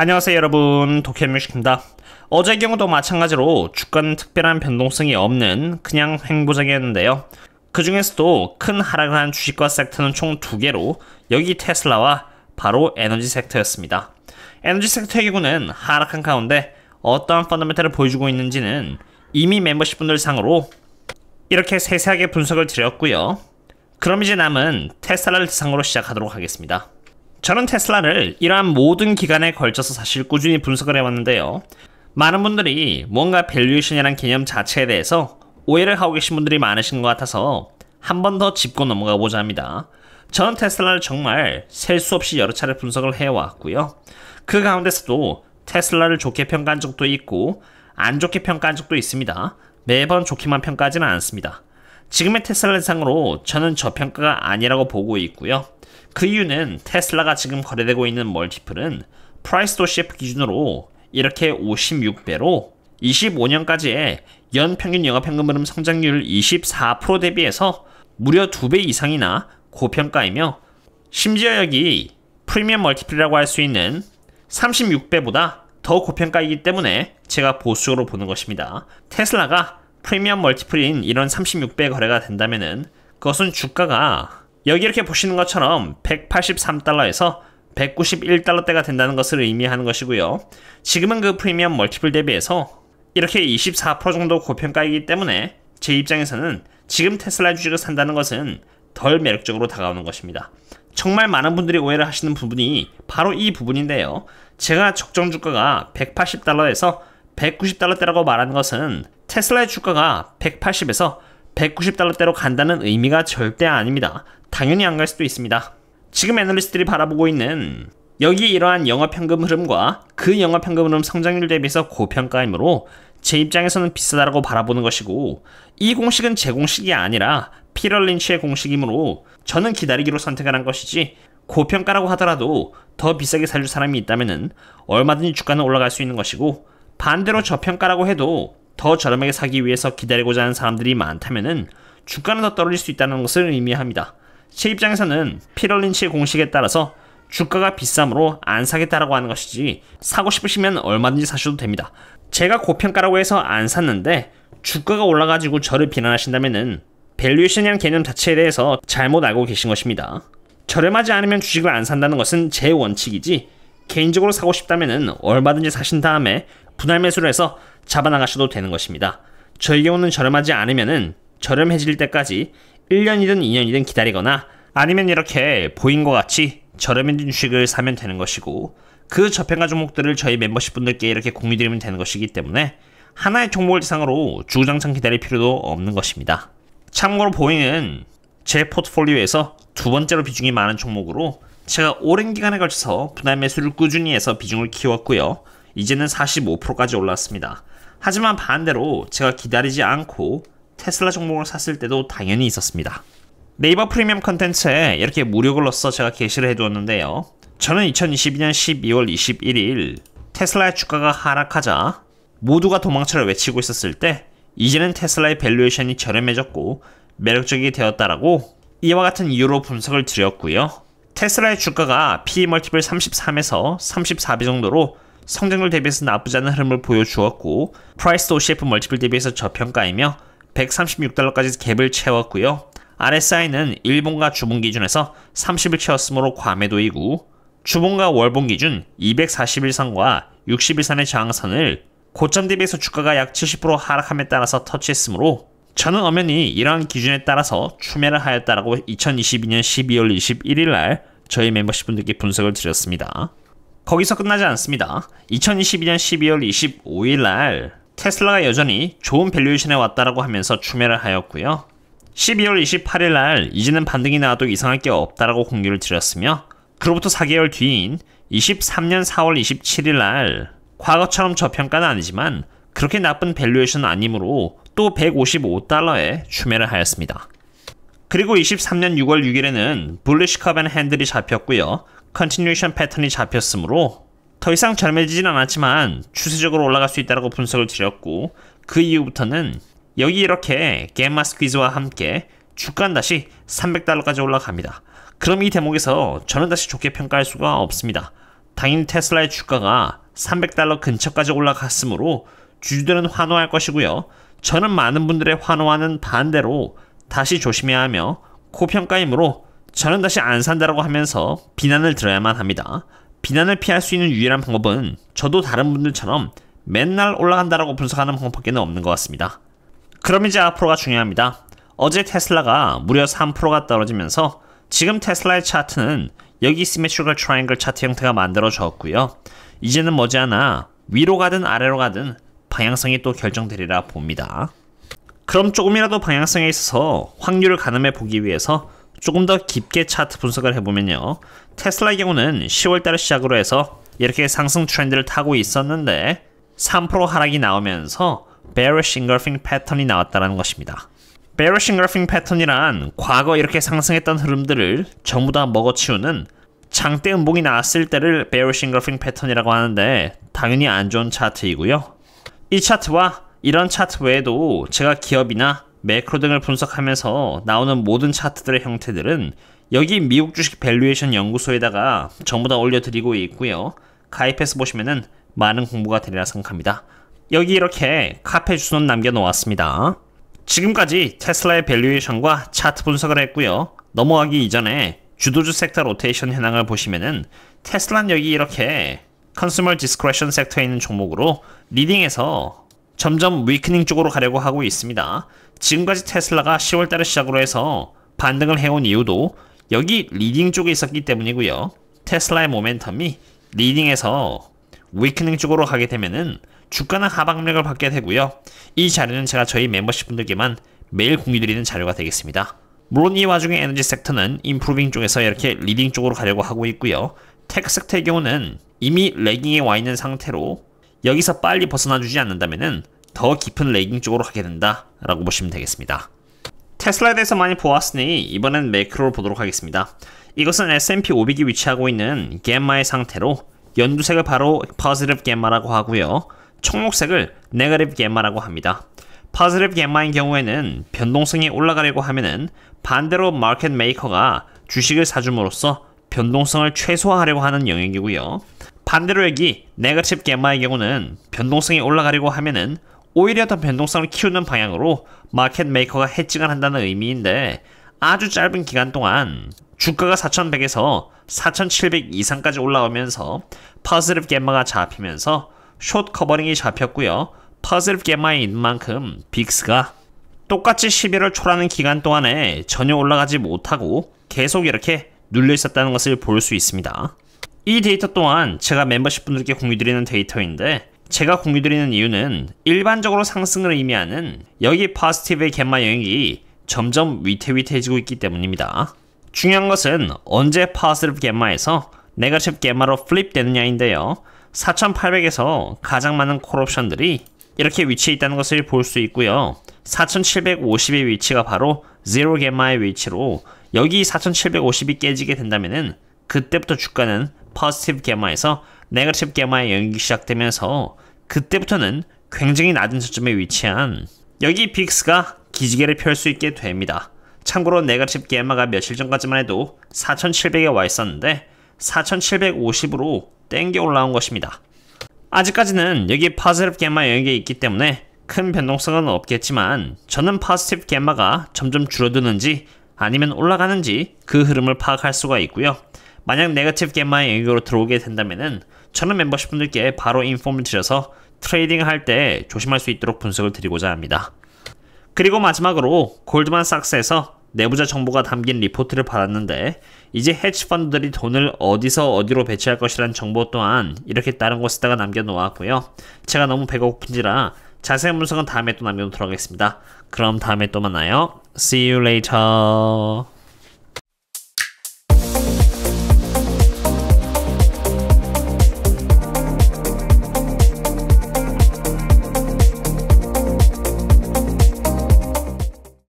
안녕하세요 여러분 도쿄뮤직입니다. 어제 경우도 마찬가지로 주가는 특별한 변동성이 없는 그냥 횡보장이었는데요. 그 중에서도 큰 하락을 한 주식과 섹터는 총 두 개로 여기 테슬라와 바로 에너지 섹터였습니다. 에너지 섹터의 경우는 하락한 가운데 어떠한 펀더멘탈을 보여주고 있는지는 이미 멤버십 분들 상으로 이렇게 세세하게 분석을 드렸고요. 그럼 이제 남은 테슬라를 대상으로 시작하도록 하겠습니다. 저는 테슬라를 이러한 모든 기간에 걸쳐서 사실 꾸준히 분석을 해왔는데요. 많은 분들이 뭔가 밸류에이션이라는 개념 자체에 대해서 오해를 하고 계신 분들이 많으신 것 같아서 한 번 더 짚고 넘어가 보자 합니다. 저는 테슬라를 정말 셀 수 없이 여러 차례 분석을 해왔고요. 그 가운데서도 테슬라를 좋게 평가한 적도 있고 안 좋게 평가한 적도 있습니다. 매번 좋게만 평가하지는 않습니다. 지금의 테슬라 대상으로 저는 저평가가 아니라고 보고 있고요. 그 이유는 테슬라가 지금 거래되고 있는 멀티플은 프라이스도시프 기준으로 이렇게 56배로 25년까지의 연 평균 영업현금 흐름 성장률 24% 대비해서 무려 2배 이상이나 고평가이며 심지어 여기 프리미엄 멀티플이라고 할 수 있는 36배보다 더 고평가이기 때문에 제가 보수적으로 보는 것입니다. 테슬라가 프리미엄 멀티플인 이런 36배 거래가 된다면은 그것은 주가가 여기 이렇게 보시는 것처럼 183달러에서 191달러대가 된다는 것을 의미하는 것이고요. 지금은 그 프리미엄 멀티플 대비해서 이렇게 24% 정도 고평가이기 때문에 제 입장에서는 지금 테슬라 주식을 산다는 것은 덜 매력적으로 다가오는 것입니다. 정말 많은 분들이 오해를 하시는 부분이 바로 이 부분인데요. 제가 적정 주가가 180달러에서 190달러대라고 말하는 것은 테슬라의 주가가 180에서 190달러대로 간다는 의미가 절대 아닙니다. 당연히 안 갈 수도 있습니다. 지금 애널리스트들이 바라보고 있는 여기 에 이러한 영업현금 흐름과 그 영업현금 흐름 성장률 대비해서 고평가이므로 제 입장에서는 비싸다라고 바라보는 것이고 이 공식은 제 공식이 아니라 피럴 린치의 공식이므로 저는 기다리기로 선택한 것이지 고평가라고 하더라도 더 비싸게 살 줄 사람이 있다면 얼마든지 주가는 올라갈 수 있는 것이고 반대로 저평가라고 해도 더 저렴하게 사기 위해서 기다리고자 하는 사람들이 많다면 주가는 더 떨어질 수 있다는 것을 의미합니다. 제 입장에서는 피럴린치의 공식에 따라서 주가가 비싸므로 안 사겠다라고 하는 것이지 사고 싶으시면 얼마든지 사셔도 됩니다. 제가 고평가라고 해서 안 샀는데 주가가 올라가지고 저를 비난하신다면은 밸류에이션이라는 개념 자체에 대해서 잘못 알고 계신 것입니다. 저렴하지 않으면 주식을 안 산다는 것은 제 원칙이지 개인적으로 사고 싶다면 얼마든지 사신 다음에 분할 매수를 해서 잡아나가셔도 되는 것입니다. 저의 경우는 저렴하지 않으면은 저렴해질 때까지 1년이든 2년이든 기다리거나 아니면 이렇게 보인 것 같이 저렴해진 주식을 사면 되는 것이고 그 저평가 종목들을 저희 멤버십 분들께 이렇게 공유드리면 되는 것이기 때문에 하나의 종목을 대상으로 주구장창 기다릴 필요도 없는 것입니다. 참고로 보잉은 제 포트폴리오에서 두 번째로 비중이 많은 종목으로 제가 오랜 기간에 걸쳐서 분할 매수를 꾸준히 해서 비중을 키웠고요. 이제는 45%까지 올랐습니다. 하지만 반대로 제가 기다리지 않고 테슬라 종목을 샀을 때도 당연히 있었습니다. 네이버 프리미엄 컨텐츠에 이렇게 무료 글로써 제가 게시를 해두었는데요. 저는 2022년 12월 21일 테슬라의 주가가 하락하자 모두가 도망쳐를 외치고 있었을 때 이제는 테슬라의 밸류에이션이 저렴해졌고 매력적이 되었다라고 이와 같은 이유로 분석을 드렸고요. 테슬라의 주가가 PE 멀티플 33에서 34배 정도로 성장률 대비해서 나쁘지 않은 흐름을 보여주었고 프라이스 OCF 멀티플 대비해서 저평가이며 136달러까지 갭을 채웠고요. RSI는 일본과 주봉 기준에서 30을 채웠으므로 과매도이고 주봉과 월봉 기준 241선과 61선의 저항선을 고점 대비해서 주가가 약 70% 하락함에 따라서 터치했으므로 저는 엄연히 이러한 기준에 따라서 추매를 하였다라고 2022년 12월 21일 날 저희 멤버십 분들께 분석을 드렸습니다. 거기서 끝나지 않습니다. 2022년 12월 25일 날 테슬라가 여전히 좋은 밸류에이션에 왔다라고 하면서 추매를 하였고요. 12월 28일 날 이제는 반등이 나와도 이상할 게 없다라고 공유를 드렸으며 그로부터 4개월 뒤인 23년 4월 27일 날 과거처럼 저평가는 아니지만 그렇게 나쁜 밸류에이션 아니므로 또 155달러에 추매를 하였습니다. 그리고 23년 6월 6일에는 블루시컵앤 핸들이 잡혔고요. 컨티뉴에이션 패턴이 잡혔으므로 더 이상 젊어지진 않았지만 추세적으로 올라갈 수 있다고 분석을 드렸고 그 이후부터는 여기 이렇게 게마 스퀴즈와 함께 주가는 다시 300달러까지 올라갑니다. 그럼 이 대목에서 저는 다시 좋게 평가할 수가 없습니다. 당연히 테슬라의 주가가 300달러 근처까지 올라갔으므로 주주들은 환호할 것이고요. 저는 많은 분들의 환호와는 반대로 다시 조심해야 하며 고평가이므로 저는 다시 안 산다라고 하면서 비난을 들어야만 합니다. 비난을 피할 수 있는 유일한 방법은 저도 다른 분들처럼 맨날 올라간다라고 분석하는 방법밖에 없는 것 같습니다. 그럼 이제 앞으로가 중요합니다. 어제 테슬라가 무려 3%가 떨어지면서 지금 테슬라의 차트는 여기 스매슈걸 트라이앵글 차트 형태가 만들어졌고요. 이제는 머지않아 위로 가든 아래로 가든 방향성이 또 결정되리라 봅니다. 그럼 조금이라도 방향성에 있어서 확률을 가늠해 보기 위해서 조금 더 깊게 차트 분석을 해보면요. 테슬라의 경우는 10월달을 시작으로 해서 이렇게 상승 트렌드를 타고 있었는데 3% 하락이 나오면서 bearish engulfing 패턴이 나왔다는 것입니다. bearish engulfing 패턴이란 과거 이렇게 상승했던 흐름들을 전부 다 먹어치우는 장대 음봉이 나왔을 때를 bearish engulfing 패턴이라고 하는데 당연히 안 좋은 차트이고요. 이 차트와 이런 차트 외에도 제가 기업이나 매크로 등을 분석하면서 나오는 모든 차트들의 형태들은 여기 미국 주식 밸류에이션 연구소에다가 전부 다 올려드리고 있고요. 가입해서 보시면 많은 공부가 되리라 생각합니다. 여기 이렇게 카페 주소는 남겨놓았습니다. 지금까지 테슬라의 밸류에이션과 차트 분석을 했고요. 넘어가기 이전에 주도주 섹터 로테이션 현황을 보시면 테슬라는 여기 이렇게 컨스머 디스크레션 섹터에 있는 종목으로 리딩에서 점점 위크닝 쪽으로 가려고 하고 있습니다. 지금까지 테슬라가 1 0월달에 시작으로 해서 반등을 해온 이유도 여기 리딩 쪽에 있었기 때문이고요. 테슬라의 모멘텀이 리딩에서 위크닝 쪽으로 가게 되면은 주가는 하방력을 받게 되고요. 이 자료는 제가 저희 멤버십 분들께만 매일 공유드리는 자료가 되겠습니다. 물론 이 와중에 에너지 섹터는 인프로빙 쪽에서 이렇게 리딩 쪽으로 가려고 하고 있고요. 테크 섹터의 경우는 이미 레깅에 와 있는 상태로 여기서 빨리 벗어나주지 않는다면은 더 깊은 레깅 쪽으로 가게 된다라고 보시면 되겠습니다. 테슬라에 대해서 많이 보았으니 이번엔 매크로를 보도록 하겠습니다. 이것은 S&P 500이 위치하고 있는 겜마의 상태로 연두색을 바로 positive 겜마라고 하고요. 청록색을 negative 겜마라고 합니다. positive 겜마인 경우에는 변동성이 올라가려고 하면은 반대로 마켓 메이커가 주식을 사줌으로써 변동성을 최소화하려고 하는 영역이고요. 반대로 여기 네거티브 겜마의 경우는 변동성이 올라가려고 하면은 오히려 더 변동성을 키우는 방향으로 마켓 메이커가 해칭을 한다는 의미인데 아주 짧은 기간 동안 주가가 4,100에서 4,700 이상까지 올라오면서 파스립 겜마가 잡히면서 숏 커버링이 잡혔고요. 파스립 겜마에 있는 만큼 빅스가 똑같이 11월 초라는 기간 동안에 전혀 올라가지 못하고 계속 이렇게 눌려 있었다는 것을 볼 수 있습니다. 이 데이터 또한 제가 멤버십 분들께 공유드리는 데이터인데 제가 공유드리는 이유는 일반적으로 상승을 의미하는 여기 파스티브의 겟마 영역이 점점 위태위태해지고 있기 때문입니다. 중요한 것은 언제 파스티브 겟마에서 네거티브 겟마로 플립되느냐인데요. 4800에서 가장 많은 콜옵션들이 이렇게 위치해 있다는 것을 볼 수 있고요. 4750의 위치가 바로 제로 겟마의 위치로 여기 4750이 깨지게 된다면 그때부터 주가는 파스티브 겟마에서 네거티브 게마의 영역이 시작되면서 그때부터는 굉장히 낮은 저점에 위치한 여기 빅스가 기지개를 펼 수 있게 됩니다. 참고로 네거티브 게마가 며칠 전까지만 해도 4700에 와 있었는데 4750으로 땡겨 올라온 것입니다. 아직까지는 여기 파스티브 게마 영역에 있기 때문에 큰 변동성은 없겠지만 저는 파스티브 게마가 점점 줄어드는지 아니면 올라가는지 그 흐름을 파악할 수가 있고요. 만약 네거티브 게마의 영역으로 들어오게 된다면은 저는 멤버십 분들께 바로 인폼을 드려서 트레이딩 할 때 조심할 수 있도록 분석을 드리고자 합니다. 그리고 마지막으로 골드만삭스에서 내부자 정보가 담긴 리포트를 받았는데 이제 헤치펀드들이 돈을 어디서 어디로 배치할 것이란 정보 또한 이렇게 다른 곳에다가 남겨놓았고요. 제가 너무 배고픈지라 가 자세한 분석은 다음에 또 남겨놓도록 하겠습니다. 그럼 다음에 또 만나요. See you later.